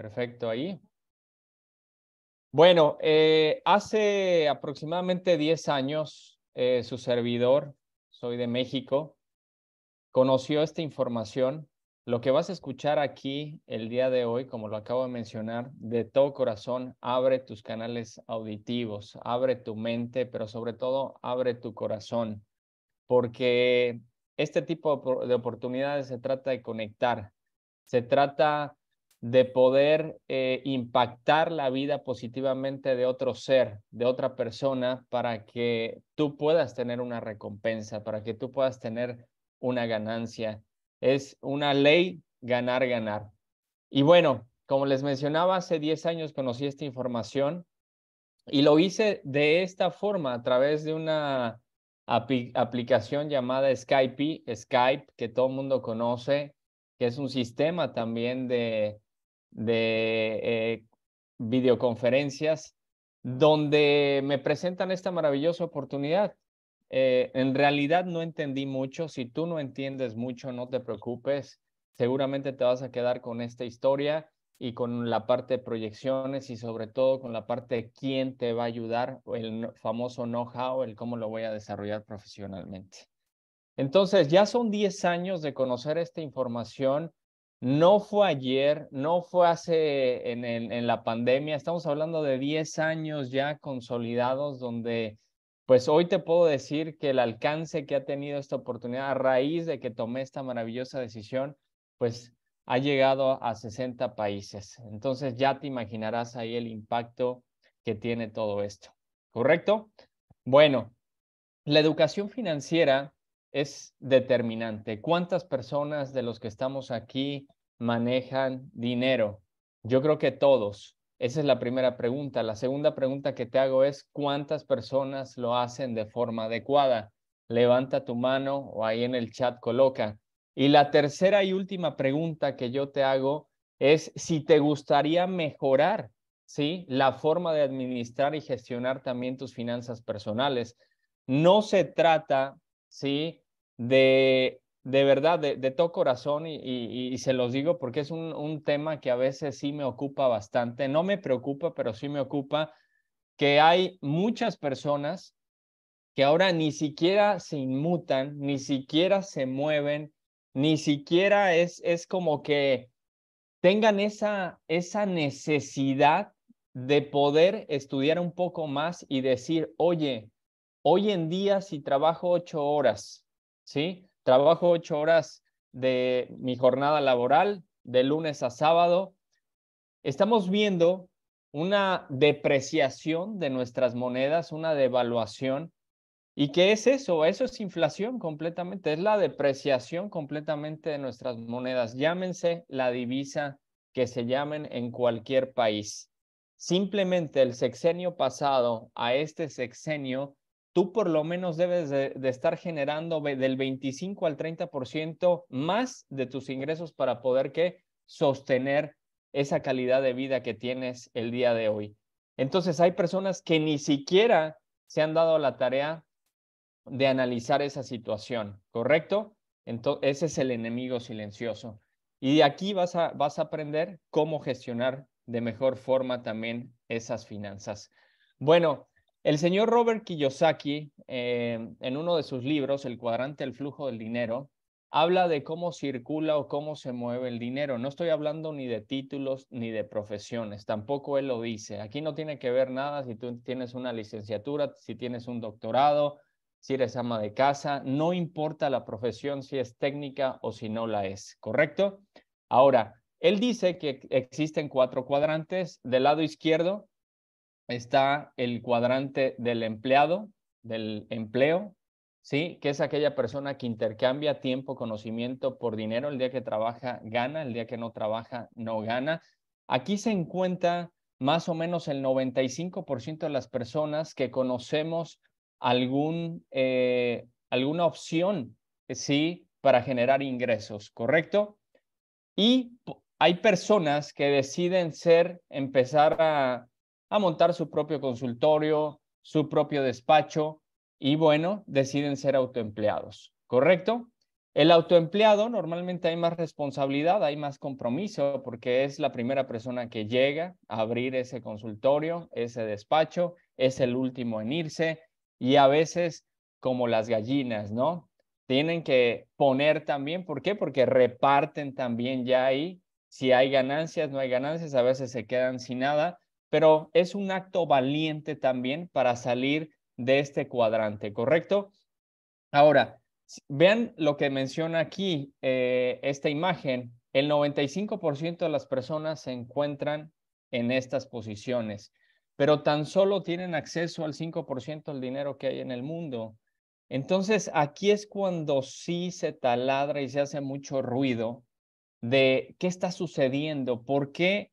Perfecto, ahí. Bueno, eh, hace aproximadamente 10 años, eh, su servidor, soy de México, conoció esta información. Lo que vas a escuchar aquí el día de hoy, como lo acabo de mencionar, de todo corazón, abre tus canales auditivos, abre tu mente, pero sobre todo abre tu corazón, porque este tipo de oportunidades se trata de conectar, se trata de poder eh, impactar la vida positivamente de otro ser, de otra persona, para que tú puedas tener una recompensa, para que tú puedas tener una ganancia. Es una ley ganar, ganar. Y bueno, como les mencionaba, hace 10 años conocí esta información y lo hice de esta forma, a través de una aplicación llamada Skype, Skype, que todo el mundo conoce, que es un sistema también de de eh, videoconferencias, donde me presentan esta maravillosa oportunidad. Eh, en realidad no entendí mucho, si tú no entiendes mucho, no te preocupes, seguramente te vas a quedar con esta historia y con la parte de proyecciones y sobre todo con la parte de quién te va a ayudar, el famoso know-how, el cómo lo voy a desarrollar profesionalmente. Entonces, ya son 10 años de conocer esta información, no fue ayer, no fue hace en, la pandemia, estamos hablando de 10 años ya consolidados donde pues hoy te puedo decir que el alcance que ha tenido esta oportunidad a raíz de que tomé esta maravillosa decisión, pues ha llegado a 60 países. Entonces ya te imaginarás ahí el impacto que tiene todo esto, ¿correcto? Bueno, la educación financiera es determinante. ¿Cuántas personas de los que estamos aquí manejan dinero? Yo creo que todos. Esa es la primera pregunta. La segunda pregunta que te hago es, ¿cuántas personas lo hacen de forma adecuada? Levanta tu mano o ahí en el chat coloca. Y la tercera y última pregunta que yo te hago es si te gustaría mejorar, ¿sí? La forma de administrar y gestionar también tus finanzas personales. No se trata ¿sí? De, verdad, de, de todo corazón y, se los digo porque es un, tema que a veces sí me ocupa bastante, no me preocupa, pero sí me ocupa que hay muchas personas que ahora ni siquiera se inmutan, ni siquiera se mueven, ni siquiera es, es como que tengan esa, esa necesidad de poder estudiar un poco más y decir, oye, Hoy en día, si trabajo ocho horas, ¿sí? Trabajo ocho horas de mi jornada laboral, de lunes a sábado, estamos viendo una depreciación de nuestras monedas, una devaluación. ¿Y qué es eso? Eso es inflación completamente, es la depreciación completamente de nuestras monedas. Llámense la divisa que se llamen en cualquier país. Simplemente el sexenio pasado a este sexenio tú por lo menos debes de, estar generando del 25 al 30% más de tus ingresos para poder que sostener esa calidad de vida que tienes el día de hoy. Entonces hay personas que ni siquiera se han dado la tarea de analizar esa situación, ¿correcto? Entonces, ese es el enemigo silencioso. Y de aquí vas a, vas a aprender cómo gestionar de mejor forma también esas finanzas. Bueno, el señor Robert Kiyosaki, eh, en uno de sus libros, El cuadrante del flujo del dinero, habla de cómo circula o cómo se mueve el dinero. No estoy hablando ni de títulos ni de profesiones, tampoco él lo dice. Aquí no tiene que ver nada si tú tienes una licenciatura, si tienes un doctorado, si eres ama de casa, no importa la profesión, si es técnica o si no la es, ¿correcto? Ahora, él dice que existen cuatro cuadrantes. Del lado izquierdo está el cuadrante del empleado, del empleo, ¿sí? Que es aquella persona que intercambia tiempo, conocimiento por dinero. El día que trabaja, gana. El día que no trabaja, no gana. Aquí se encuentra más o menos el 95% de las personas que conocemos algún, eh, alguna opción, ¿sí? Para generar ingresos, ¿correcto? Y hay personas que deciden ser, empezar a a montar su propio consultorio, su propio despacho y bueno, deciden ser autoempleados, ¿correcto? El autoempleado normalmente hay más responsabilidad, hay más compromiso porque es la primera persona que llega a abrir ese consultorio, ese despacho, es el último en irse y a veces como las gallinas, ¿no? Tienen que poner también, ¿por qué? Porque reparten también ya ahí, si hay ganancias, no hay ganancias, a veces se quedan sin nada, pero es un acto valiente también para salir de este cuadrante, ¿correcto? Ahora, vean lo que menciona aquí eh, esta imagen. El 95% de las personas se encuentran en estas posiciones, pero tan solo tienen acceso al 5% del dinero que hay en el mundo. Entonces, aquí es cuando sí se taladra y se hace mucho ruido de qué está sucediendo, por qué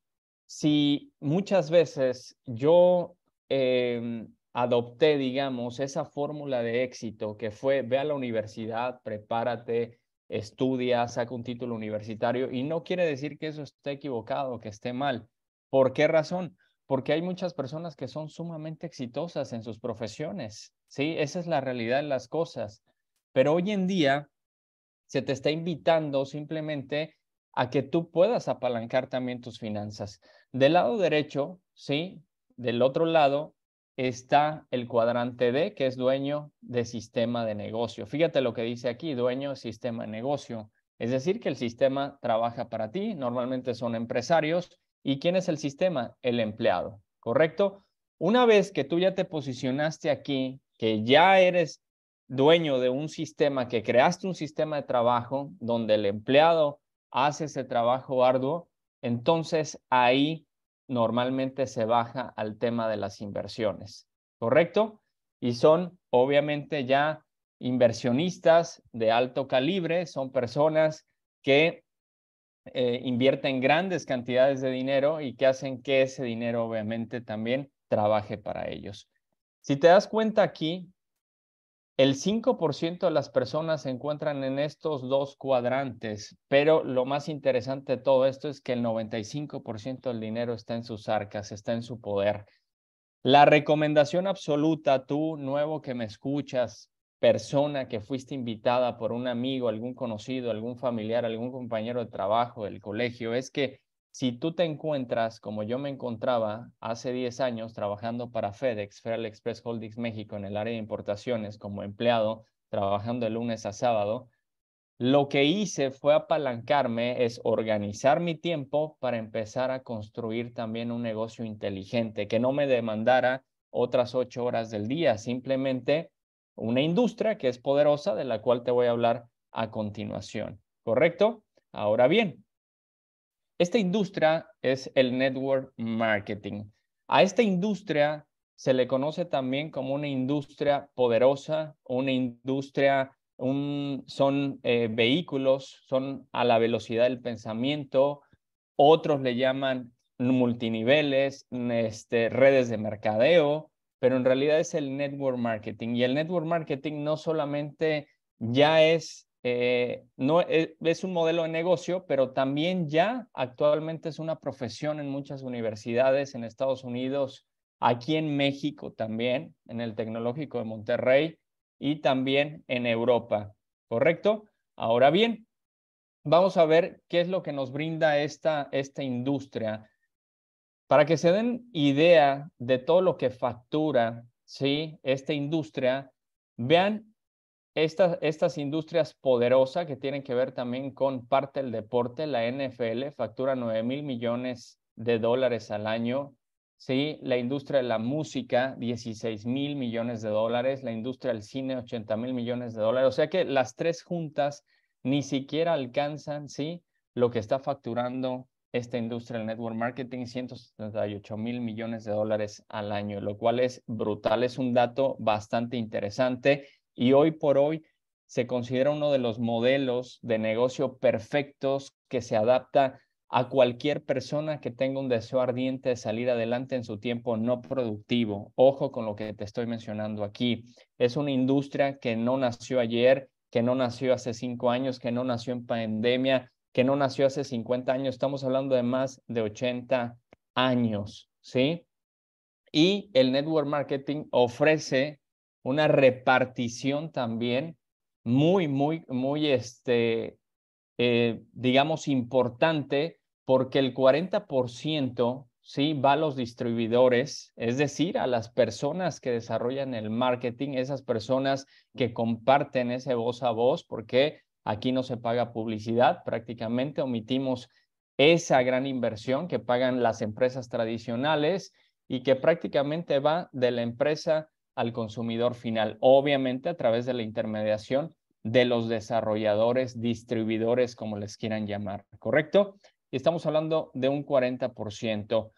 si muchas veces yo eh, adopté, digamos, esa fórmula de éxito que fue ve a la universidad, prepárate, estudia, saca un título universitario, y no quiere decir que eso esté equivocado, que esté mal. ¿Por qué razón? Porque hay muchas personas que son sumamente exitosas en sus profesiones, ¿sí? Esa es la realidad de las cosas. Pero hoy en día se te está invitando simplemente a que tú puedas apalancar también tus finanzas, del lado derecho, ¿sí? Del otro lado está el cuadrante D, que es dueño de sistema de negocio. Fíjate lo que dice aquí, dueño de sistema de negocio. Es decir, que el sistema trabaja para ti, normalmente son empresarios. ¿Y quién es el sistema? El empleado, ¿correcto? Una vez que tú ya te posicionaste aquí, que ya eres dueño de un sistema, que creaste un sistema de trabajo donde el empleado hace ese trabajo arduo, entonces ahí normalmente se baja al tema de las inversiones, ¿correcto? Y son obviamente ya inversionistas de alto calibre, son personas que eh, invierten grandes cantidades de dinero y que hacen que ese dinero obviamente también trabaje para ellos. Si te das cuenta aquí, el 5% de las personas se encuentran en estos dos cuadrantes, pero lo más interesante de todo esto es que el 95% del dinero está en sus arcas, está en su poder. La recomendación absoluta, tú nuevo que me escuchas, persona que fuiste invitada por un amigo, algún conocido, algún familiar, algún compañero de trabajo, del colegio, es que si tú te encuentras como yo me encontraba hace 10 años trabajando para FedEx, Federal Express Holdings México, en el área de importaciones como empleado, trabajando de lunes a sábado, lo que hice fue apalancarme, es organizar mi tiempo para empezar a construir también un negocio inteligente que no me demandara otras ocho horas del día, simplemente una industria que es poderosa de la cual te voy a hablar a continuación. ¿Correcto? Ahora bien, esta industria es el network marketing. A esta industria se le conoce también como una industria poderosa, una industria, son eh, vehículos, son a la velocidad del pensamiento, otros le llaman multiniveles, este, redes de mercadeo, pero en realidad es el network marketing. Y el network marketing no solamente ya es eh, no eh, es, un modelo de negocio, pero también ya actualmente es una profesión en muchas universidades en Estados Unidos, aquí en México también, en el Tecnológico de Monterrey y también en Europa, ¿correcto? Ahora bien, vamos a ver qué es lo que nos brinda esta, esta industria. Para que se den idea de todo lo que factura ¿sí? esta industria, vean estas, industrias poderosas que tienen que ver también con parte del deporte, la NFL factura 9 mil millones de dólares al año, ¿sí? la industria de la música 16 mil millones de dólares, la industria del cine 80 mil millones de dólares, o sea que las tres juntas ni siquiera alcanzan ¿sí? lo que está facturando esta industria del network marketing, 178 mil millones de dólares al año, lo cual es brutal, es un dato bastante interesante y hoy por hoy se considera uno de los modelos de negocio perfectos que se adapta a cualquier persona que tenga un deseo ardiente de salir adelante en su tiempo no productivo. Ojo con lo que te estoy mencionando aquí. Es una industria que no nació ayer, que no nació hace cinco años, que no nació en pandemia, que no nació hace 50 años. Estamos hablando de más de 80 años, ¿sí? Y el network marketing ofrece una repartición también muy, muy, muy, este, eh, digamos, importante, porque el 40% ¿sí? va a los distribuidores, es decir, a las personas que desarrollan el marketing, esas personas que comparten ese voz a voz, porque aquí no se paga publicidad, prácticamente omitimos esa gran inversión que pagan las empresas tradicionales y que prácticamente va de la empresa al consumidor final, obviamente a través de la intermediación de los desarrolladores, distribuidores, como les quieran llamar, ¿correcto? Estamos hablando de un 40%.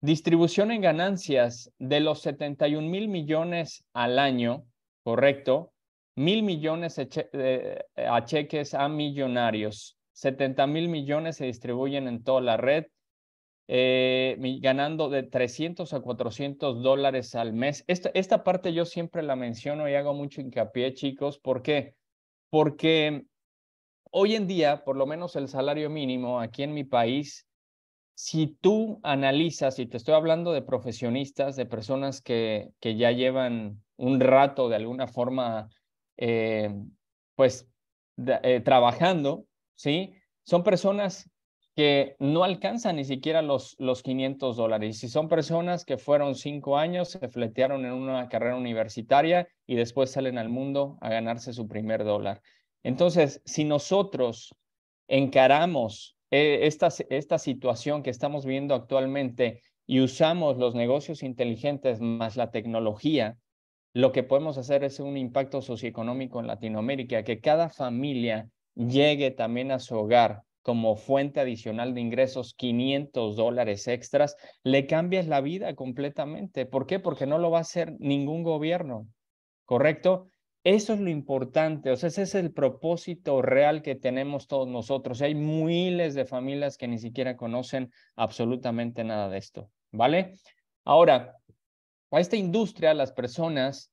Distribución en ganancias de los 71 mil millones al año, ¿correcto? Mil millones eh, a cheques a millonarios. 70 mil millones se distribuyen en toda la red eh, ganando de 300 a 400 dólares al mes. Esta, parte yo siempre la menciono y hago mucho hincapié, chicos. ¿Por qué? Porque hoy en día, por lo menos el salario mínimo aquí en mi país, si tú analizas, y te estoy hablando de profesionistas, de personas que, que ya llevan un rato de alguna forma, eh, pues, eh, trabajando, ¿sí? Son personas que no alcanzan ni siquiera los, los 500 dólares. si son personas que fueron cinco años, se fletearon en una carrera universitaria y después salen al mundo a ganarse su primer dólar. Entonces, si nosotros encaramos eh, esta, esta situación que estamos viendo actualmente y usamos los negocios inteligentes más la tecnología, lo que podemos hacer es un impacto socioeconómico en Latinoamérica, que cada familia llegue también a su hogar como fuente adicional de ingresos 500 dólares extras, le cambias la vida completamente. ¿Por qué? Porque no lo va a hacer ningún gobierno, ¿correcto? Eso es lo importante, o sea, ese es el propósito real que tenemos todos nosotros. Hay miles de familias que ni siquiera conocen absolutamente nada de esto, ¿vale? Ahora, a esta industria las personas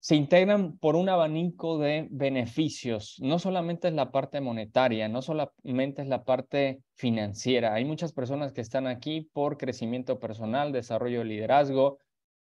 se integran por un abanico de beneficios. No solamente es la parte monetaria, no solamente es la parte financiera. Hay muchas personas que están aquí por crecimiento personal, desarrollo de liderazgo,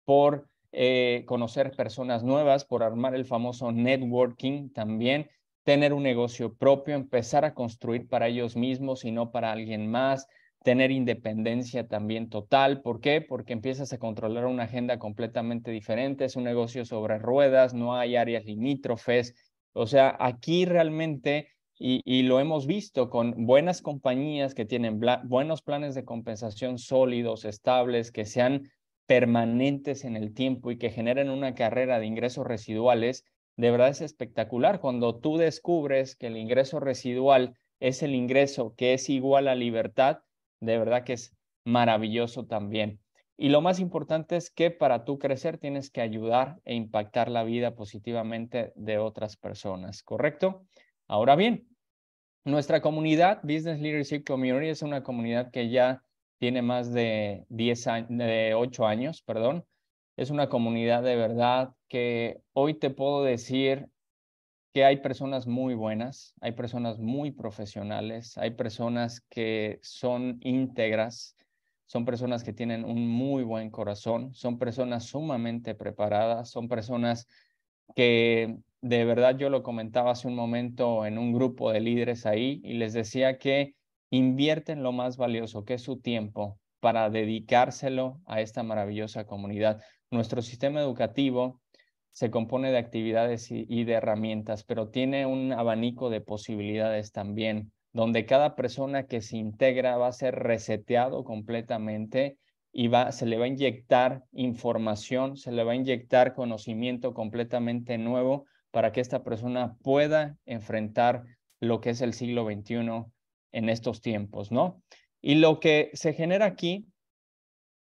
por eh, conocer personas nuevas, por armar el famoso networking también, tener un negocio propio, empezar a construir para ellos mismos y no para alguien más, tener independencia también total. ¿Por qué? Porque empiezas a controlar una agenda completamente diferente, es un negocio sobre ruedas, no hay áreas limítrofes. O sea, aquí realmente, y, y lo hemos visto con buenas compañías que tienen buenos planes de compensación sólidos, estables, que sean permanentes en el tiempo y que generen una carrera de ingresos residuales, de verdad es espectacular cuando tú descubres que el ingreso residual es el ingreso que es igual a libertad de verdad que es maravilloso también. Y lo más importante es que para tú crecer tienes que ayudar e impactar la vida positivamente de otras personas, ¿correcto? Ahora bien, nuestra comunidad, Business Leadership Community, es una comunidad que ya tiene más de 10 años, de 8 años, perdón. Es una comunidad de verdad que hoy te puedo decir que hay personas muy buenas, hay personas muy profesionales, hay personas que son íntegras, son personas que tienen un muy buen corazón, son personas sumamente preparadas, son personas que de verdad yo lo comentaba hace un momento en un grupo de líderes ahí y les decía que invierten lo más valioso que es su tiempo para dedicárselo a esta maravillosa comunidad. Nuestro sistema educativo se compone de actividades y, de herramientas, pero tiene un abanico de posibilidades también, donde cada persona que se integra va a ser reseteado completamente y va, se le va a inyectar información, se le va a inyectar conocimiento completamente nuevo para que esta persona pueda enfrentar lo que es el siglo XXI en estos tiempos, ¿no? Y lo que se genera aquí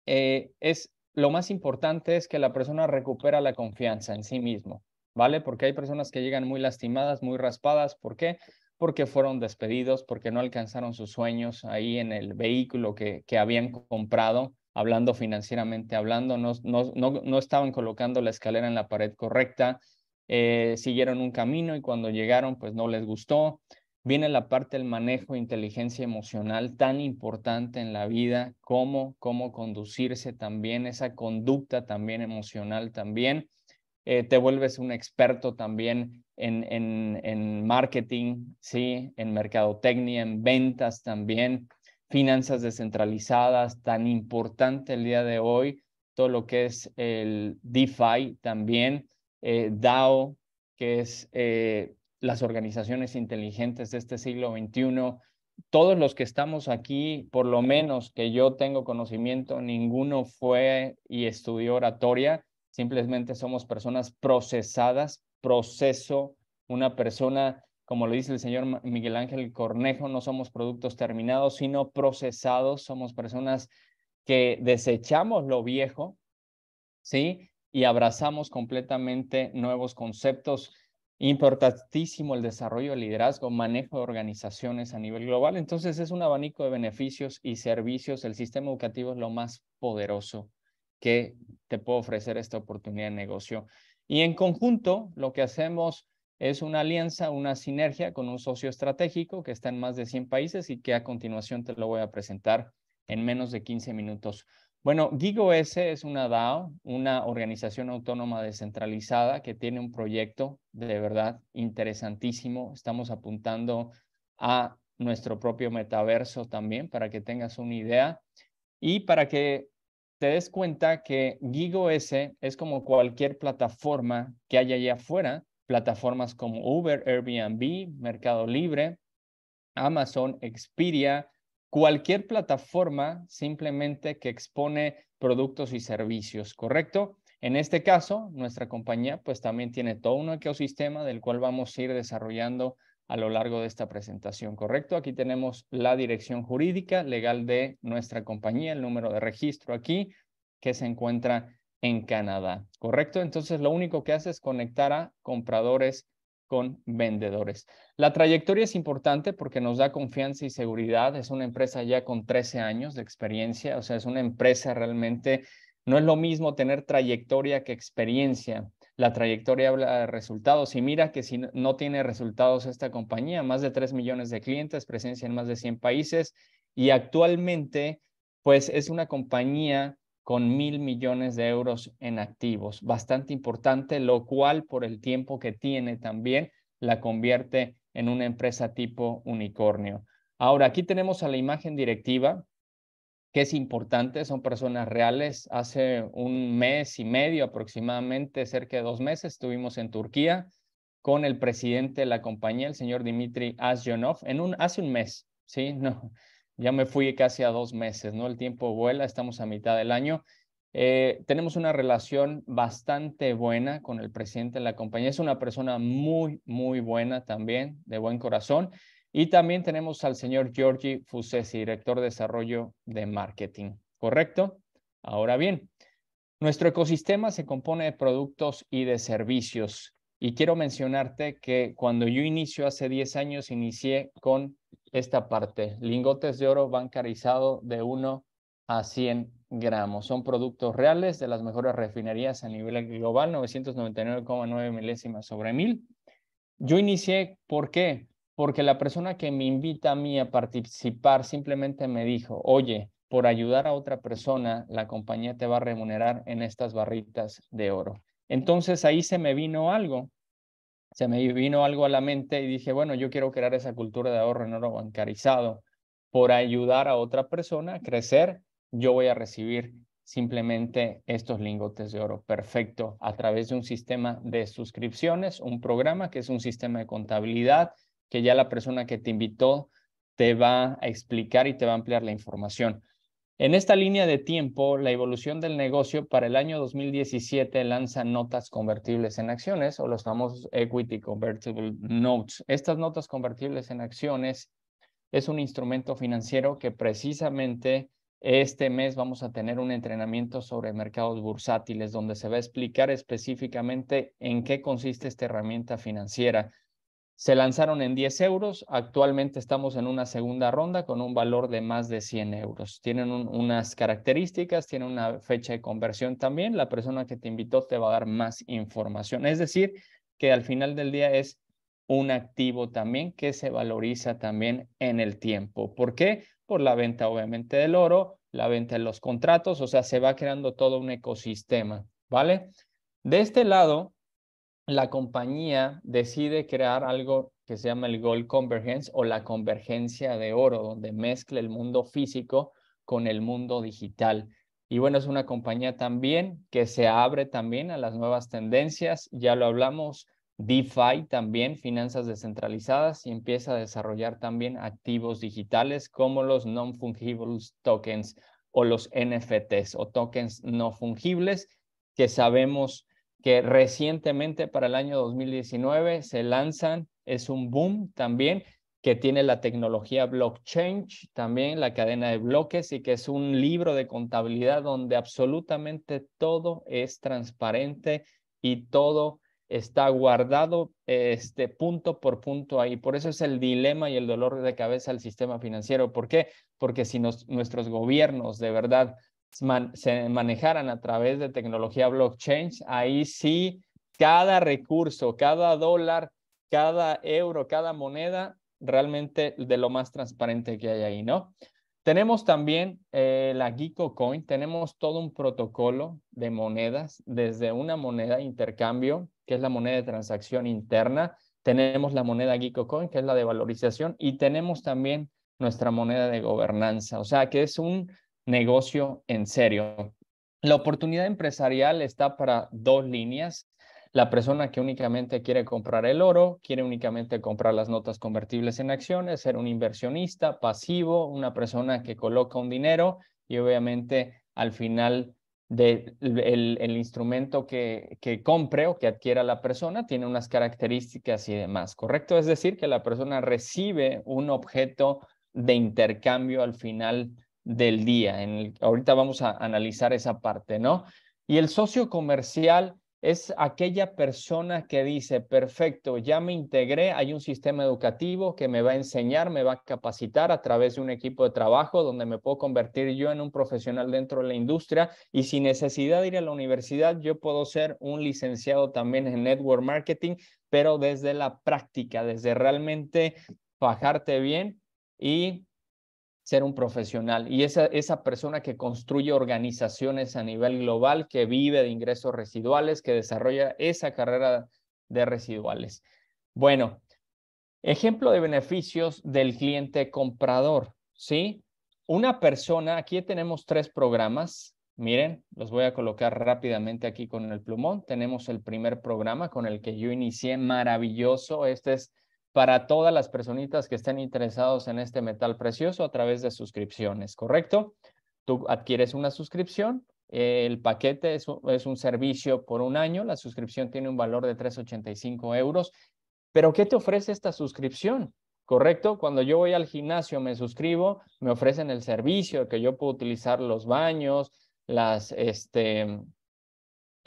eh, es lo más importante es que la persona recupera la confianza en sí mismo, ¿vale? Porque hay personas que llegan muy lastimadas, muy raspadas. ¿Por qué? Porque fueron despedidos, porque no alcanzaron sus sueños ahí en el vehículo que, que habían comprado, hablando financieramente, hablando, no, no, no, estaban colocando la escalera en la pared correcta, eh, siguieron un camino y cuando llegaron, pues no les gustó. Viene la parte del manejo de inteligencia emocional tan importante en la vida, cómo, cómo conducirse también, esa conducta también emocional también. Eh, te vuelves un experto también en, en, en marketing, ¿sí? en mercadotecnia, en ventas también, finanzas descentralizadas, tan importante el día de hoy, todo lo que es el DeFi también, eh, DAO, que es eh, las organizaciones inteligentes de este siglo XXI, todos los que estamos aquí, por lo menos que yo tengo conocimiento, ninguno fue y estudió oratoria, simplemente somos personas procesadas, proceso, una persona, como lo dice el señor Miguel Ángel Cornejo, no somos productos terminados, sino procesados, somos personas que desechamos lo viejo, ¿sí? Y abrazamos completamente nuevos conceptos Importantísimo el desarrollo de liderazgo, manejo de organizaciones a nivel global. Entonces es un abanico de beneficios y servicios. El sistema educativo es lo más poderoso que te puede ofrecer esta oportunidad de negocio. Y en conjunto, lo que hacemos es una alianza, una sinergia con un socio estratégico que está en más de 100 países y que a continuación te lo voy a presentar en menos de 15 minutos. Bueno, GigoS es una DAO, una organización autónoma descentralizada que tiene un proyecto de verdad interesantísimo. Estamos apuntando a nuestro propio metaverso también para que tengas una idea y para que te des cuenta que GigoS es como cualquier plataforma que haya allá afuera, plataformas como Uber, Airbnb, Mercado Libre, Amazon, Expedia, cualquier plataforma simplemente que expone productos y servicios, ¿correcto? En este caso, nuestra compañía pues también tiene todo un ecosistema del cual vamos a ir desarrollando a lo largo de esta presentación, ¿correcto? Aquí tenemos la dirección jurídica legal de nuestra compañía, el número de registro aquí, que se encuentra en Canadá, ¿correcto? Entonces, lo único que hace es conectar a compradores con vendedores. La trayectoria es importante porque nos da confianza y seguridad. Es una empresa ya con 13 años de experiencia, o sea, es una empresa realmente, no es lo mismo tener trayectoria que experiencia. La trayectoria habla de resultados y mira que si no tiene resultados esta compañía, más de 3 millones de clientes, presencia en más de 100 países y actualmente pues es una compañía con mil millones de euros en activos. Bastante importante, lo cual por el tiempo que tiene también la convierte en una empresa tipo unicornio. Ahora, aquí tenemos a la imagen directiva, que es importante, son personas reales. Hace un mes y medio aproximadamente, cerca de dos meses, estuvimos en Turquía con el presidente de la compañía, el señor Dimitri Asyonov, en un, hace un mes, ¿sí? No, ya me fui casi a dos meses, ¿no? El tiempo vuela, estamos a mitad del año. Eh, tenemos una relación bastante buena con el presidente de la compañía. Es una persona muy, muy buena también, de buen corazón. Y también tenemos al señor Giorgi Fusesi, director de desarrollo de marketing. ¿Correcto? Ahora bien, nuestro ecosistema se compone de productos y de servicios. Y quiero mencionarte que cuando yo inicio hace 10 años, inicié con esta parte, lingotes de oro bancarizado de 1 a 100 gramos. Son productos reales de las mejores refinerías a nivel global, 999,9 milésimas sobre mil. Yo inicié, ¿por qué? Porque la persona que me invita a mí a participar simplemente me dijo, oye, por ayudar a otra persona, la compañía te va a remunerar en estas barritas de oro. Entonces ahí se me vino algo, se me vino algo a la mente y dije, bueno, yo quiero crear esa cultura de ahorro en oro bancarizado. Por ayudar a otra persona a crecer, yo voy a recibir simplemente estos lingotes de oro. Perfecto, a través de un sistema de suscripciones, un programa que es un sistema de contabilidad, que ya la persona que te invitó te va a explicar y te va a ampliar la información. En esta línea de tiempo, la evolución del negocio para el año 2017 lanza notas convertibles en acciones o los famosos Equity Convertible Notes. Estas notas convertibles en acciones es un instrumento financiero que precisamente este mes vamos a tener un entrenamiento sobre mercados bursátiles donde se va a explicar específicamente en qué consiste esta herramienta financiera se lanzaron en 10 euros, actualmente estamos en una segunda ronda con un valor de más de 100 euros. Tienen unas características, tienen una fecha de conversión también, la persona que te invitó te va a dar más información. Es decir, que al final del día es un activo también que se valoriza también en el tiempo. ¿Por qué? Por la venta obviamente del oro, la venta de los contratos, o sea, se va creando todo un ecosistema, ¿vale? De este lado, la compañía decide crear algo que se llama el Gold Convergence o la convergencia de oro, donde mezcla el mundo físico con el mundo digital. Y bueno, es una compañía también que se abre también a las nuevas tendencias, ya lo hablamos, DeFi también, finanzas descentralizadas, y empieza a desarrollar también activos digitales como los non fungibles tokens o los NFTs o tokens no fungibles que sabemos que recientemente para el año 2019 se lanzan, es un boom también, que tiene la tecnología blockchain, también la cadena de bloques y que es un libro de contabilidad donde absolutamente todo es transparente y todo está guardado este punto por punto ahí. Por eso es el dilema y el dolor de cabeza al sistema financiero. ¿Por qué? Porque si nuestros gobiernos de verdad se manejaran a través de tecnología blockchain, ahí sí cada recurso, cada dólar, cada euro, cada moneda, realmente de lo más transparente que hay ahí, ¿no? Tenemos también eh, la Geeko Coin, tenemos todo un protocolo de monedas, desde una moneda de intercambio, que es la moneda de transacción interna, tenemos la moneda Geeko Coin, que es la de valorización, y tenemos también nuestra moneda de gobernanza. O sea, que es un negocio en serio. La oportunidad empresarial está para dos líneas. La persona que únicamente quiere comprar el oro, quiere únicamente comprar las notas convertibles en acciones, ser un inversionista pasivo, una persona que coloca un dinero y obviamente al final del de el, instrumento que, que compre o que adquiera la persona tiene unas características y demás, ¿correcto? Es decir, que la persona recibe un objeto de intercambio al final del día. En ahorita vamos a analizar esa parte, ¿no? Y el socio comercial es aquella persona que dice, perfecto, ya me integré, hay un sistema educativo que me va a enseñar, me va a capacitar a través de un equipo de trabajo donde me puedo convertir yo en un profesional dentro de la industria y sin necesidad de ir a la universidad, yo puedo ser un licenciado también en network marketing, pero desde la práctica, desde realmente bajarte bien y ser un profesional y esa, esa persona que construye organizaciones a nivel global, que vive de ingresos residuales, que desarrolla esa carrera de residuales. Bueno, ejemplo de beneficios del cliente comprador, ¿sí? Una persona, aquí tenemos tres programas, miren, los voy a colocar rápidamente aquí con el plumón. Tenemos el primer programa con el que yo inicié, maravilloso, este es para todas las personitas que estén interesados en este metal precioso a través de suscripciones, ¿correcto? Tú adquieres una suscripción, eh, el paquete es, un servicio por un año, la suscripción tiene un valor de 3,85 euros, pero ¿qué te ofrece esta suscripción? ¿correcto? Cuando yo voy al gimnasio, me suscribo, me ofrecen el servicio, que yo puedo utilizar los baños, las, este,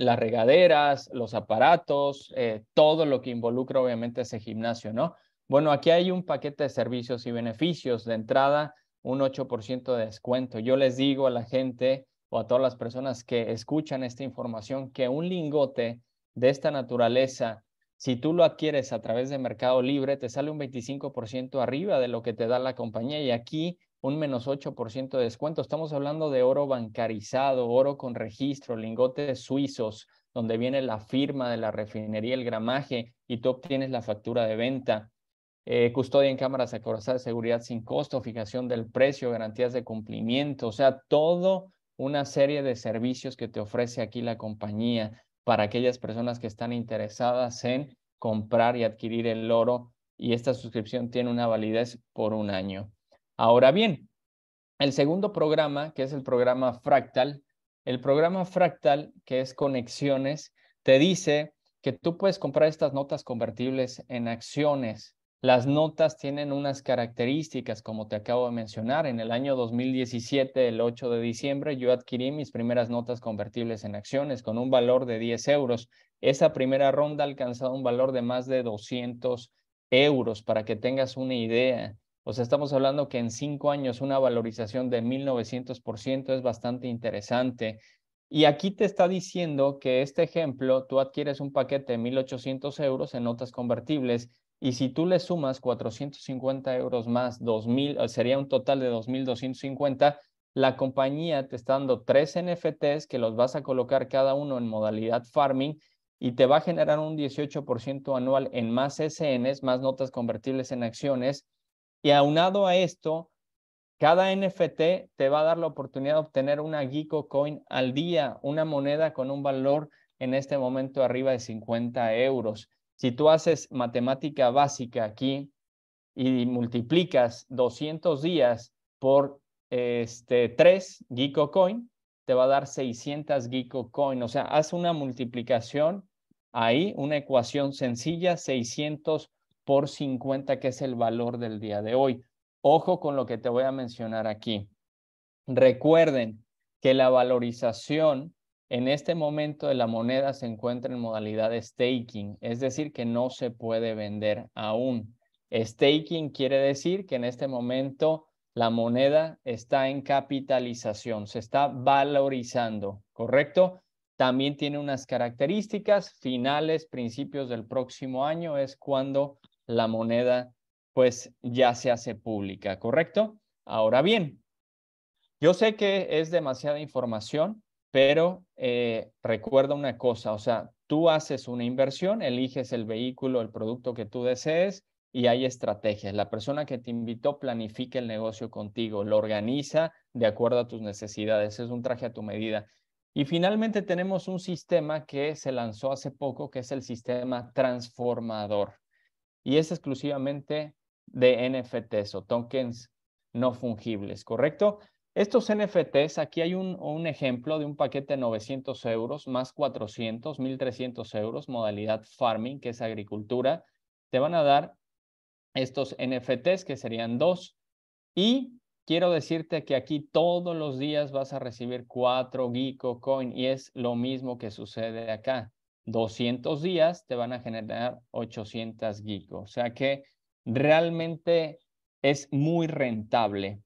las regaderas, los aparatos, eh, todo lo que involucra obviamente ese gimnasio, ¿no? Bueno, aquí hay un paquete de servicios y beneficios. De entrada, un 8% de descuento. Yo les digo a la gente o a todas las personas que escuchan esta información que un lingote de esta naturaleza, si tú lo adquieres a través de Mercado Libre, te sale un 25% arriba de lo que te da la compañía. Y aquí un menos 8% de descuento. Estamos hablando de oro bancarizado, oro con registro, lingotes suizos, donde viene la firma de la refinería, el gramaje, y tú obtienes la factura de venta. Eh, custodia en cámaras de seguridad sin costo, fijación del precio, garantías de cumplimiento, o sea, todo una serie de servicios que te ofrece aquí la compañía para aquellas personas que están interesadas en comprar y adquirir el oro. Y esta suscripción tiene una validez por un año. Ahora bien, el segundo programa, que es el programa Fractal, el programa Fractal, que es conexiones, te dice que tú puedes comprar estas notas convertibles en acciones. Las notas tienen unas características, como te acabo de mencionar. En el año 2017, el 8 de diciembre, yo adquirí mis primeras notas convertibles en acciones con un valor de 10 euros. Esa primera ronda ha alcanzado un valor de más de 200 euros, para que tengas una idea. O sea, estamos hablando que en cinco años una valorización de 1900% es bastante interesante. Y aquí te está diciendo que este ejemplo, tú adquieres un paquete de 1800 euros en notas convertibles y si tú le sumas 450 euros más, 2000, eh, sería un total de 2250, la compañía te está dando tres NFTs que los vas a colocar cada uno en modalidad farming y te va a generar un 18% anual en más SNs, más notas convertibles en acciones y aunado a esto, cada NFT te va a dar la oportunidad de obtener una Geeko Coin al día, una moneda con un valor en este momento arriba de 50 euros. Si tú haces matemática básica aquí y multiplicas 200 días por este, 3 Geeko Coin, te va a dar 600 Geeko Coin. O sea, haz una multiplicación ahí, una ecuación sencilla, 600 por 50, que es el valor del día de hoy. Ojo con lo que te voy a mencionar aquí. Recuerden que la valorización en este momento de la moneda se encuentra en modalidad staking, es decir, que no se puede vender aún. Staking quiere decir que en este momento la moneda está en capitalización, se está valorizando, ¿correcto? También tiene unas características finales, principios del próximo año, es cuando la moneda pues ya se hace pública, ¿correcto? Ahora bien, yo sé que es demasiada información, pero eh, recuerda una cosa, o sea, tú haces una inversión, eliges el vehículo, el producto que tú desees y hay estrategias. La persona que te invitó planifica el negocio contigo, lo organiza de acuerdo a tus necesidades, es un traje a tu medida. Y finalmente tenemos un sistema que se lanzó hace poco, que es el sistema transformador y es exclusivamente de NFTs o tokens no fungibles, ¿correcto? Estos NFTs, aquí hay un, ejemplo de un paquete de 900 euros más 400, 1300 euros, modalidad farming, que es agricultura. Te van a dar estos NFTs, que serían dos. Y quiero decirte que aquí todos los días vas a recibir cuatro Geeko Coin y es lo mismo que sucede acá. 200 días te van a generar 800 GICO. O sea que realmente es muy rentable.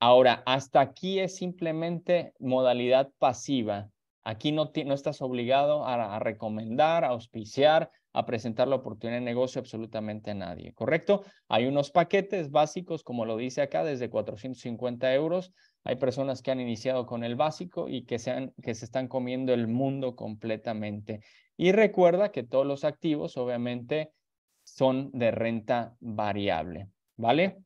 Ahora, hasta aquí es simplemente modalidad pasiva. Aquí no, no estás obligado a, recomendar, a auspiciar, a presentar la oportunidad de negocio a absolutamente nadie, ¿correcto? Hay unos paquetes básicos, como lo dice acá, desde 450 euros. Hay personas que han iniciado con el básico y que que se están comiendo el mundo completamente. Y recuerda que todos los activos obviamente son de renta variable, ¿vale?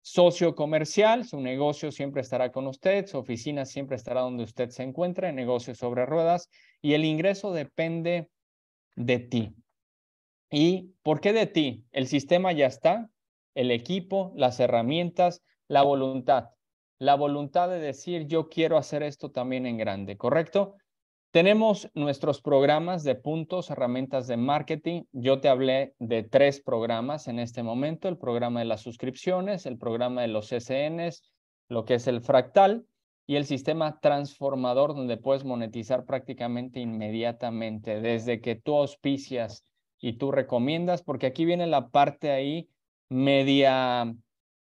Socio comercial, su negocio siempre estará con usted, su oficina siempre estará donde usted se encuentre, negocio sobre ruedas y el ingreso depende de ti. ¿Y por qué de ti? El sistema ya está, el equipo, las herramientas, la voluntad. La voluntad de decir yo quiero hacer esto también en grande, ¿correcto? Tenemos nuestros programas de puntos, herramientas de marketing. Yo te hablé de tres programas en este momento, el programa de las suscripciones, el programa de los SNs, lo que es el fractal y el sistema transformador donde puedes monetizar prácticamente inmediatamente desde que tú auspicias y tú recomiendas, porque aquí viene la parte ahí media,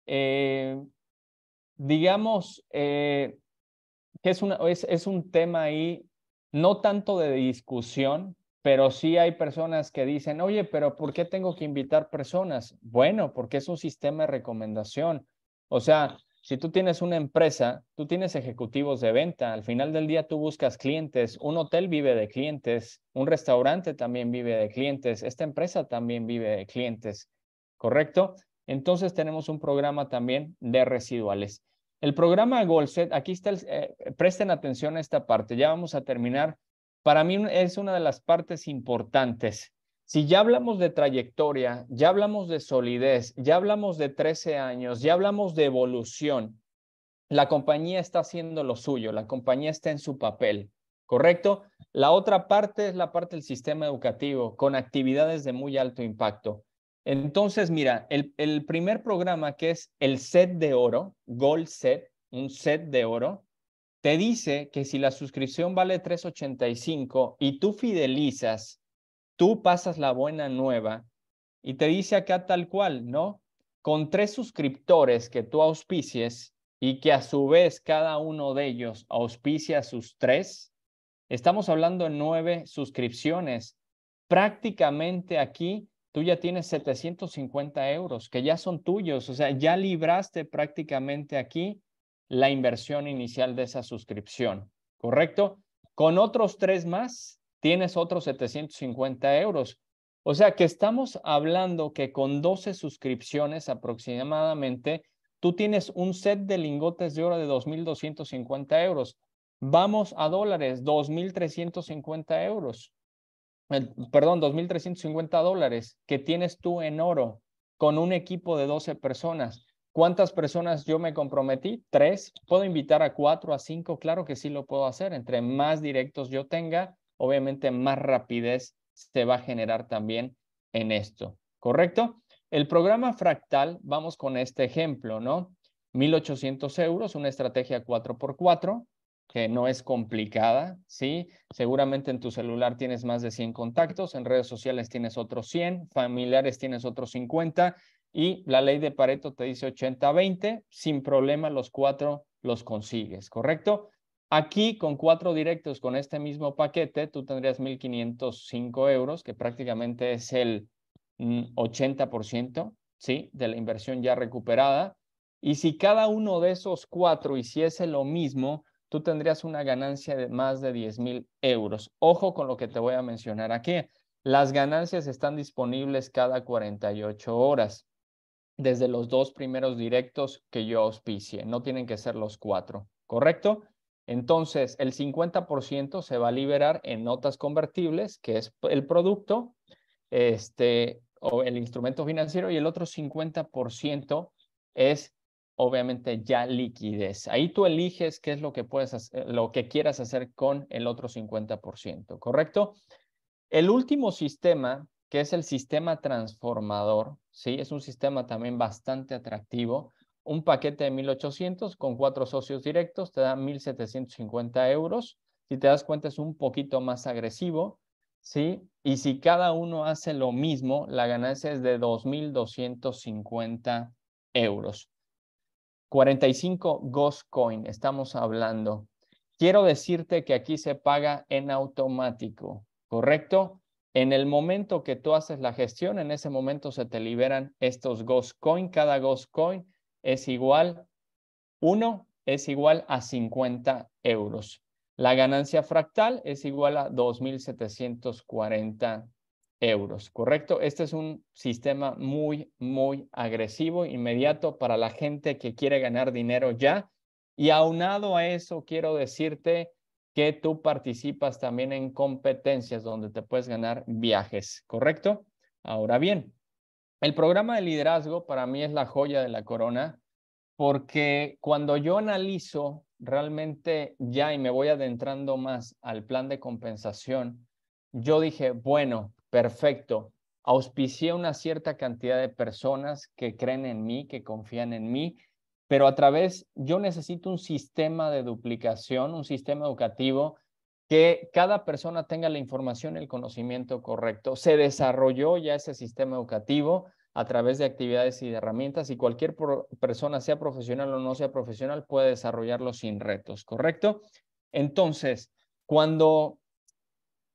eh, digamos, eh, que es, es un tema ahí no tanto de discusión, pero sí hay personas que dicen, oye, pero ¿por qué tengo que invitar personas? Bueno, porque es un sistema de recomendación. O sea, si tú tienes una empresa, tú tienes ejecutivos de venta, al final del día tú buscas clientes, un hotel vive de clientes, un restaurante también vive de clientes, esta empresa también vive de clientes, ¿correcto? Entonces tenemos un programa también de residuales. El programa Golset, aquí está, eh, presten atención a esta parte, ya vamos a terminar. Para mí es una de las partes importantes. Si ya hablamos de trayectoria, ya hablamos de solidez, ya hablamos de 13 años, ya hablamos de evolución, la compañía está haciendo lo suyo, la compañía está en su papel, ¿correcto? La otra parte es la parte del sistema educativo, con actividades de muy alto impacto. Entonces, mira, el, primer programa que es el set de oro, Gold Set, un set de oro, te dice que si la suscripción vale 3.85 y tú fidelizas, tú pasas la buena nueva y te dice acá tal cual, ¿no? Con tres suscriptores que tú auspicies y que a su vez cada uno de ellos auspicia sus tres, estamos hablando de nueve suscripciones. Prácticamente aquí tú ya tienes 750 euros que ya son tuyos, o sea, ya libraste prácticamente aquí la inversión inicial de esa suscripción, ¿correcto? Con otros tres más, tienes otros 750 euros. O sea que estamos hablando que con 12 suscripciones aproximadamente, tú tienes un set de lingotes de oro de 2.250 euros. Vamos a dólares, 2.350 euros perdón, 2.350 dólares que tienes tú en oro con un equipo de 12 personas. ¿Cuántas personas yo me comprometí? Tres. ¿Puedo invitar a cuatro, a cinco? Claro que sí lo puedo hacer. Entre más directos yo tenga, obviamente más rapidez se va a generar también en esto. ¿Correcto? El programa fractal, vamos con este ejemplo, ¿no? 1.800 euros, una estrategia 4x4 que no es complicada, ¿sí? Seguramente en tu celular tienes más de 100 contactos, en redes sociales tienes otros 100, familiares tienes otros 50 y la ley de Pareto te dice 80-20, sin problema los cuatro los consigues, ¿correcto? Aquí con cuatro directos con este mismo paquete, tú tendrías 1.505 euros, que prácticamente es el 80%, mm, ¿sí? De la inversión ya recuperada. Y si cada uno de esos cuatro hiciese lo mismo, tú tendrías una ganancia de más de 10 mil euros. Ojo con lo que te voy a mencionar aquí. Las ganancias están disponibles cada 48 horas desde los dos primeros directos que yo auspicie. No tienen que ser los cuatro, ¿correcto? Entonces, el 50% se va a liberar en notas convertibles, que es el producto este, o el instrumento financiero, y el otro 50% es obviamente ya liquidez. Ahí tú eliges qué es lo que puedes hacer, eh, lo que quieras hacer con el otro 50%, ¿correcto? El último sistema, que es el sistema transformador, sí, es un sistema también bastante atractivo. Un paquete de 1800 con cuatro socios directos te da 1750 euros. Si te das cuenta, es un poquito más agresivo, sí. Y si cada uno hace lo mismo, la ganancia es de 2250 euros 45 Ghostcoin, estamos hablando. Quiero decirte que aquí se paga en automático, ¿correcto? En el momento que tú haces la gestión, en ese momento se te liberan estos coin Cada coin es igual, uno es igual a 50 euros. La ganancia fractal es igual a 2.740 euros, ¿correcto? Este es un sistema muy, muy agresivo, inmediato para la gente que quiere ganar dinero ya. Y aunado a eso, quiero decirte que tú participas también en competencias donde te puedes ganar viajes, ¿correcto? Ahora bien, el programa de liderazgo para mí es la joya de la corona porque cuando yo analizo realmente ya y me voy adentrando más al plan de compensación, yo dije, bueno, perfecto, auspicié una cierta cantidad de personas que creen en mí, que confían en mí, pero a través, yo necesito un sistema de duplicación, un sistema educativo que cada persona tenga la información, y el conocimiento correcto. Se desarrolló ya ese sistema educativo a través de actividades y de herramientas y cualquier persona, sea profesional o no sea profesional, puede desarrollarlo sin retos, ¿correcto? Entonces, cuando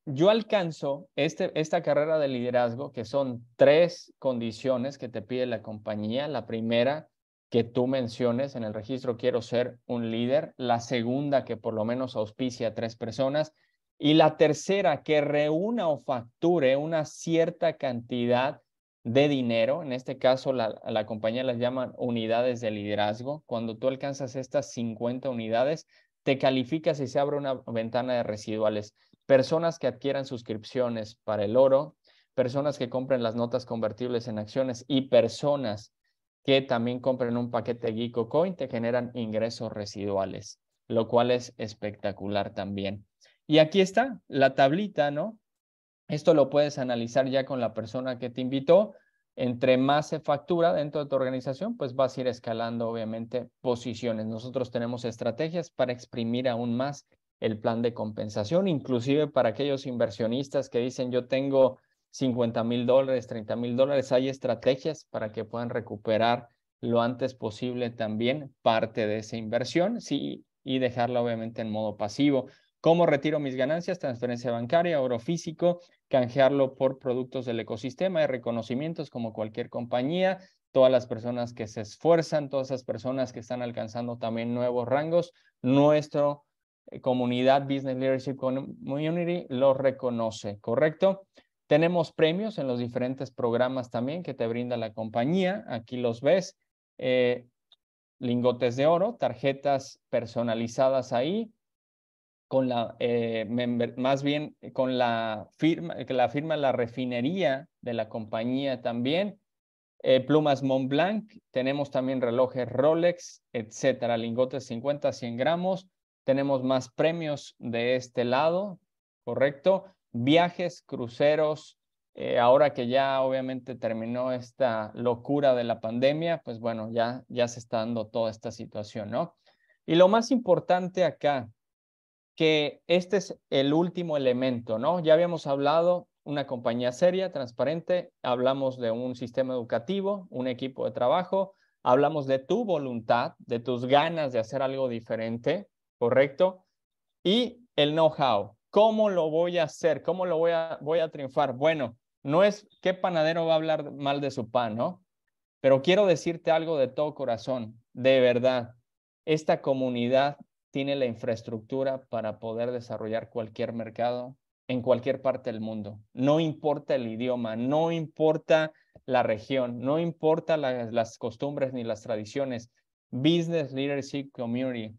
yo alcanzo este, esta carrera de liderazgo, que son tres condiciones que te pide la compañía. La primera, que tú menciones en el registro, quiero ser un líder. La segunda, que por lo menos auspicia a tres personas. Y la tercera, que reúna o facture una cierta cantidad de dinero. En este caso, la, la compañía las llama unidades de liderazgo. Cuando tú alcanzas estas 50 unidades, te calificas y se abre una ventana de residuales personas que adquieran suscripciones para el oro, personas que compren las notas convertibles en acciones y personas que también compren un paquete Geeko Coin te generan ingresos residuales, lo cual es espectacular también. Y aquí está la tablita, ¿no? Esto lo puedes analizar ya con la persona que te invitó. Entre más se factura dentro de tu organización, pues vas a ir escalando, obviamente, posiciones. Nosotros tenemos estrategias para exprimir aún más el plan de compensación, inclusive para aquellos inversionistas que dicen yo tengo 50 mil dólares, 30 mil dólares, hay estrategias para que puedan recuperar lo antes posible también parte de esa inversión sí, y dejarla obviamente en modo pasivo. ¿Cómo retiro mis ganancias? Transferencia bancaria, oro físico, canjearlo por productos del ecosistema y reconocimientos como cualquier compañía, todas las personas que se esfuerzan, todas esas personas que están alcanzando también nuevos rangos. Nuestro eh, comunidad Business Leadership Community lo reconoce, ¿correcto? Tenemos premios en los diferentes programas también que te brinda la compañía. Aquí los ves. Eh, lingotes de oro, tarjetas personalizadas ahí, con la, eh, más bien con la firma, la firma La Refinería de la compañía también. plumas plumas Montblanc, tenemos también relojes Rolex, etcétera, lingotes 50, 100 gramos, tenemos más premios de este lado, ¿correcto? Viajes, cruceros, eh, ahora que ya obviamente terminó esta locura de la pandemia, pues bueno, ya, ya se está dando toda esta situación, ¿no? Y lo más importante acá, que este es el último elemento, ¿no? Ya habíamos hablado una compañía seria, transparente, hablamos de un sistema educativo, un equipo de trabajo, hablamos de tu voluntad, de tus ganas de hacer algo diferente, ¿correcto? Y el know-how, ¿cómo lo voy a hacer? ¿Cómo lo voy a, voy a triunfar? Bueno, no es qué panadero va a hablar mal de su pan, ¿no? Pero quiero decirte algo de todo corazón, de verdad. Esta comunidad tiene la infraestructura para poder desarrollar cualquier mercado en cualquier parte del mundo. No importa el idioma, no importa la región, no importa las costumbres ni las tradiciones. Business Leadership Community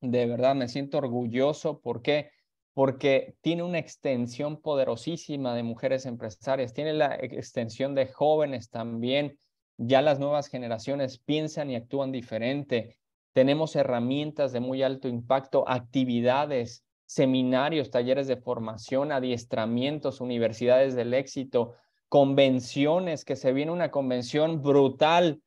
de verdad me siento orgulloso. ¿Por qué? Porque tiene una extensión poderosísima de mujeres empresarias, tiene la extensión de jóvenes también. Ya las nuevas generaciones piensan y actúan diferente. Tenemos herramientas de muy alto impacto, actividades, seminarios, talleres de formación, adiestramientos, universidades del éxito, convenciones, que se viene una convención brutal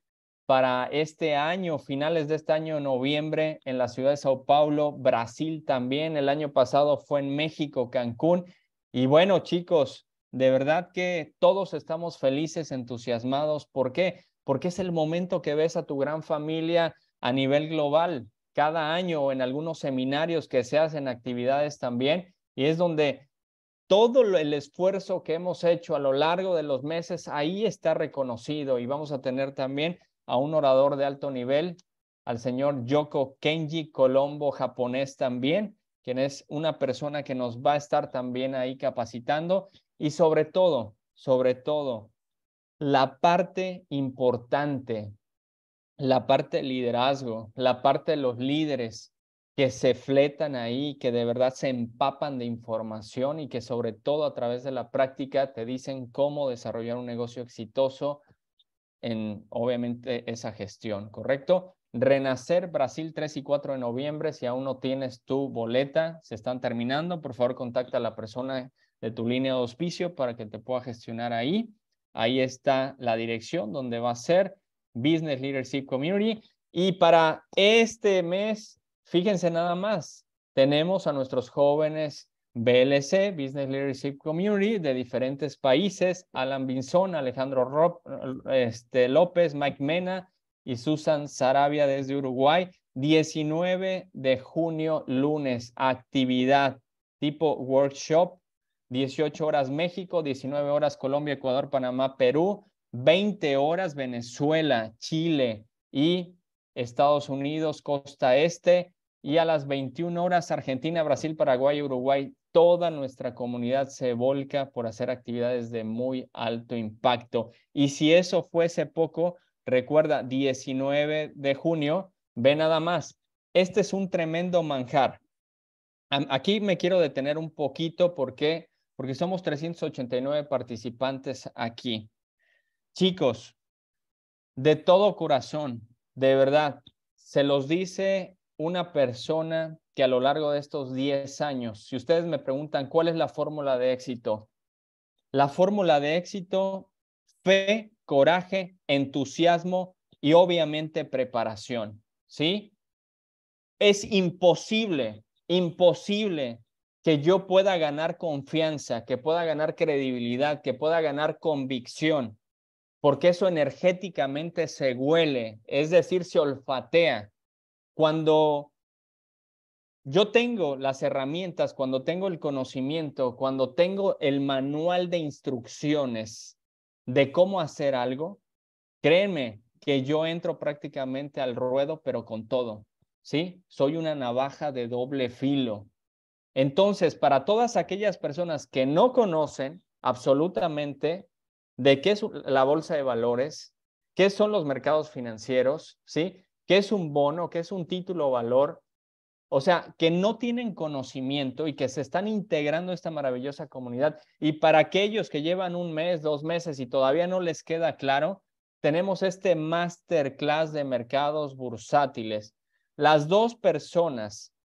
para este año, finales de este año, noviembre, en la ciudad de Sao Paulo, Brasil también. El año pasado fue en México, Cancún. Y bueno, chicos, de verdad que todos estamos felices, entusiasmados. ¿Por qué? Porque es el momento que ves a tu gran familia a nivel global, cada año o en algunos seminarios que se hacen, actividades también. Y es donde todo el esfuerzo que hemos hecho a lo largo de los meses, ahí está reconocido y vamos a tener también a un orador de alto nivel, al señor Yoko Kenji Colombo, japonés también, quien es una persona que nos va a estar también ahí capacitando y sobre todo, sobre todo, la parte importante, la parte de liderazgo, la parte de los líderes que se fletan ahí, que de verdad se empapan de información y que sobre todo a través de la práctica te dicen cómo desarrollar un negocio exitoso, en, obviamente, esa gestión, ¿correcto? Renacer Brasil 3 y 4 de noviembre. Si aún no tienes tu boleta, se están terminando. Por favor, contacta a la persona de tu línea de auspicio para que te pueda gestionar ahí. Ahí está la dirección donde va a ser Business Leadership Community. Y para este mes, fíjense nada más, tenemos a nuestros jóvenes BLC, Business Leadership Community, de diferentes países, Alan Binson, Alejandro este, López, Mike Mena y Susan Sarabia desde Uruguay. 19 de junio, lunes, actividad tipo workshop, 18 horas México, 19 horas Colombia, Ecuador, Panamá, Perú, 20 horas Venezuela, Chile y Estados Unidos, Costa Este, y a las 21 horas Argentina, Brasil, Paraguay, Uruguay, toda nuestra comunidad se volca por hacer actividades de muy alto impacto. Y si eso fuese poco, recuerda, 19 de junio, ve nada más. Este es un tremendo manjar. Aquí me quiero detener un poquito porque, porque somos 389 participantes aquí. Chicos, de todo corazón, de verdad, se los dice una persona que a lo largo de estos 10 años, si ustedes me preguntan cuál es la fórmula de éxito, la fórmula de éxito, fe, coraje, entusiasmo y obviamente preparación, ¿sí? Es imposible, imposible que yo pueda ganar confianza, que pueda ganar credibilidad, que pueda ganar convicción, porque eso energéticamente se huele, es decir, se olfatea. Cuando yo tengo las herramientas, cuando tengo el conocimiento, cuando tengo el manual de instrucciones de cómo hacer algo, créeme que yo entro prácticamente al ruedo, pero con todo, ¿sí? Soy una navaja de doble filo. Entonces, para todas aquellas personas que no conocen absolutamente de qué es la bolsa de valores, qué son los mercados financieros, ¿sí? ¿Qué es un bono? ¿Qué es un título valor? o sea, que no tienen conocimiento y que se están integrando a esta maravillosa comunidad. Y para aquellos que llevan un mes, dos meses y todavía no les queda claro, tenemos este masterclass de mercados bursátiles. Las dos personas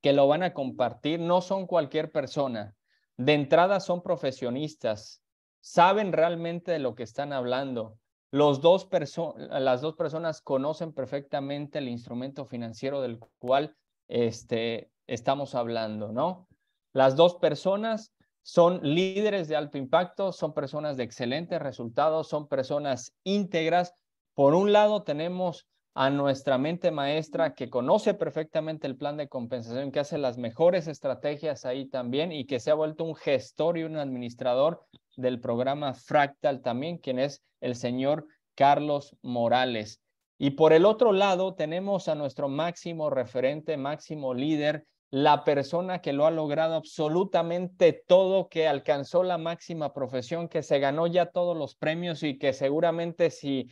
que lo van a compartir no son cualquier persona. De entrada son profesionistas, saben realmente de lo que están hablando. Los dos las dos personas conocen perfectamente el instrumento financiero del cual este, estamos hablando, ¿no? Las dos personas son líderes de alto impacto, son personas de excelentes resultados, son personas íntegras. Por un lado tenemos a nuestra mente maestra que conoce perfectamente el plan de compensación, que hace las mejores estrategias ahí también y que se ha vuelto un gestor y un administrador del programa Fractal también, quien es el señor Carlos Morales. Y por el otro lado, tenemos a nuestro máximo referente, máximo líder, la persona que lo ha logrado absolutamente todo, que alcanzó la máxima profesión, que se ganó ya todos los premios y que seguramente si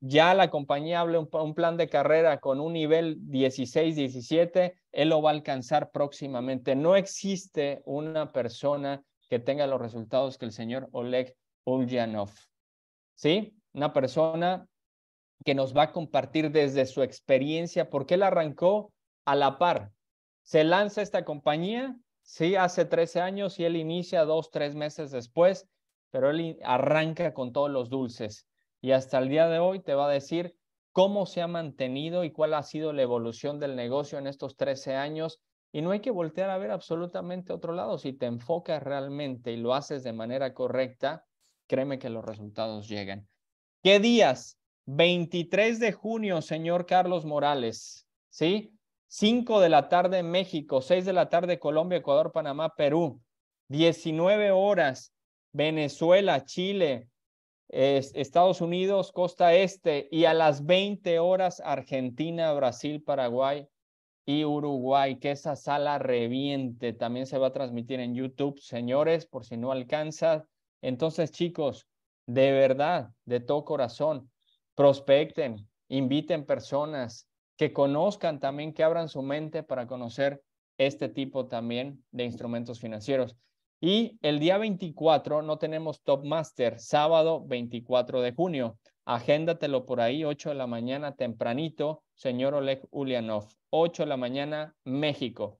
ya la compañía hable un, plan de carrera con un nivel 16, 17, él lo va a alcanzar próximamente. No existe una persona que tenga los resultados que el señor Oleg Ulyanov. ¿Sí? Una persona que nos va a compartir desde su experiencia, porque él arrancó a la par. Se lanza esta compañía, sí, hace 13 años y él inicia dos, tres meses después, pero él arranca con todos los dulces. Y hasta el día de hoy te va a decir cómo se ha mantenido y cuál ha sido la evolución del negocio en estos 13 años. Y no hay que voltear a ver absolutamente otro lado. Si te enfocas realmente y lo haces de manera correcta, créeme que los resultados llegan. ¿Qué días 23 de junio, señor Carlos Morales, ¿sí? 5 de la tarde en México, 6 de la tarde Colombia, Ecuador, Panamá, Perú, 19 horas Venezuela, Chile, Estados Unidos, costa este, y a las 20 horas Argentina, Brasil, Paraguay y Uruguay, que esa sala reviente también se va a transmitir en YouTube, señores, por si no alcanza. Entonces, chicos, de verdad, de todo corazón, prospecten, inviten personas, que conozcan también, que abran su mente para conocer este tipo también de instrumentos financieros. Y el día 24 no tenemos Top Master, sábado 24 de junio. Agéndatelo por ahí, 8 de la mañana, tempranito, señor Oleg Ulianov. 8 de la mañana, México.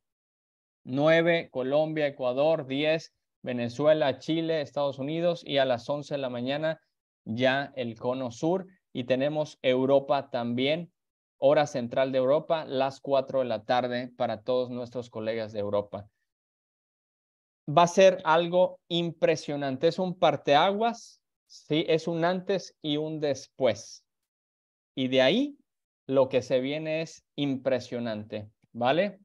9, Colombia, Ecuador. 10, Venezuela, Chile, Estados Unidos. Y a las 11 de la mañana, ya el Cono Sur y tenemos Europa también, hora central de Europa, las 4 de la tarde para todos nuestros colegas de Europa. Va a ser algo impresionante, es un parteaguas, ¿sí? es un antes y un después. Y de ahí lo que se viene es impresionante, ¿vale?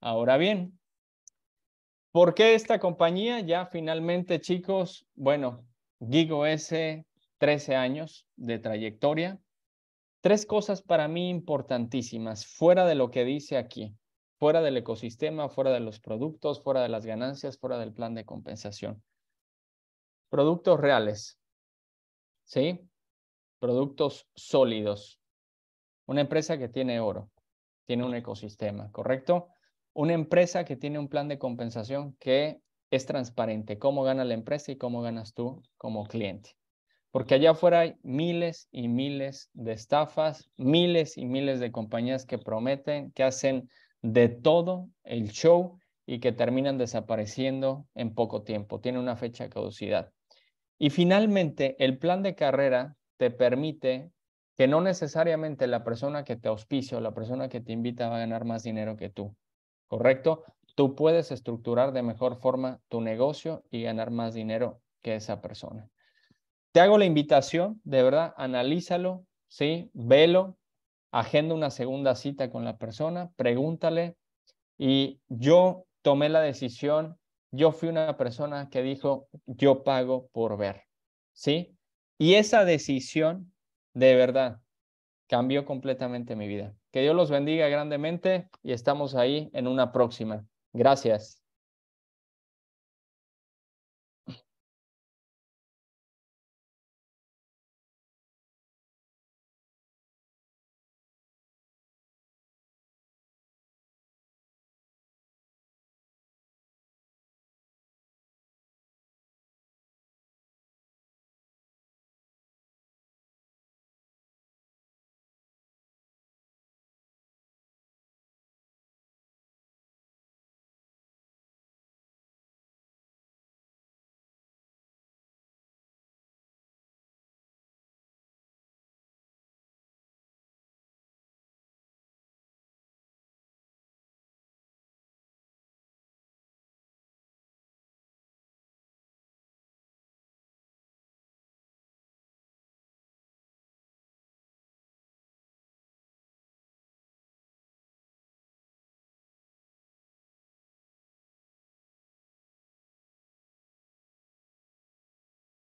Ahora bien, ¿por qué esta compañía? Ya finalmente, chicos, bueno, S... 13 años de trayectoria. Tres cosas para mí importantísimas, fuera de lo que dice aquí, fuera del ecosistema, fuera de los productos, fuera de las ganancias, fuera del plan de compensación. Productos reales, ¿sí? Productos sólidos. Una empresa que tiene oro, tiene un ecosistema, ¿correcto? Una empresa que tiene un plan de compensación que es transparente, cómo gana la empresa y cómo ganas tú como cliente. Porque allá afuera hay miles y miles de estafas, miles y miles de compañías que prometen, que hacen de todo el show y que terminan desapareciendo en poco tiempo. Tiene una fecha de caducidad. Y finalmente, el plan de carrera te permite que no necesariamente la persona que te auspicia o la persona que te invita va a ganar más dinero que tú, ¿correcto? Tú puedes estructurar de mejor forma tu negocio y ganar más dinero que esa persona. Te hago la invitación, de verdad, analízalo, ¿sí? Velo, agenda una segunda cita con la persona, pregúntale. Y yo tomé la decisión, yo fui una persona que dijo, yo pago por ver, ¿sí? Y esa decisión, de verdad, cambió completamente mi vida. Que Dios los bendiga grandemente y estamos ahí en una próxima. Gracias.